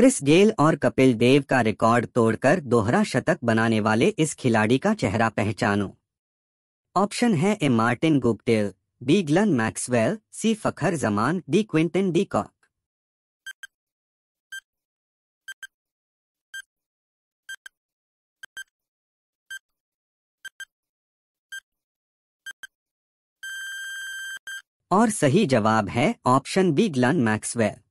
Chris Gayle और कपिल देव का record तोड़कर दोहरा शतक बनाने वाले इस खिलाड़ी का चेहरा पहचानो ऑप्शन है A Martin Guptill B Glenn Maxwell C Fakhar Zaman D Quinton de Kock और सही जवाब है ऑप्शन बी ग्लन मैक्सवेल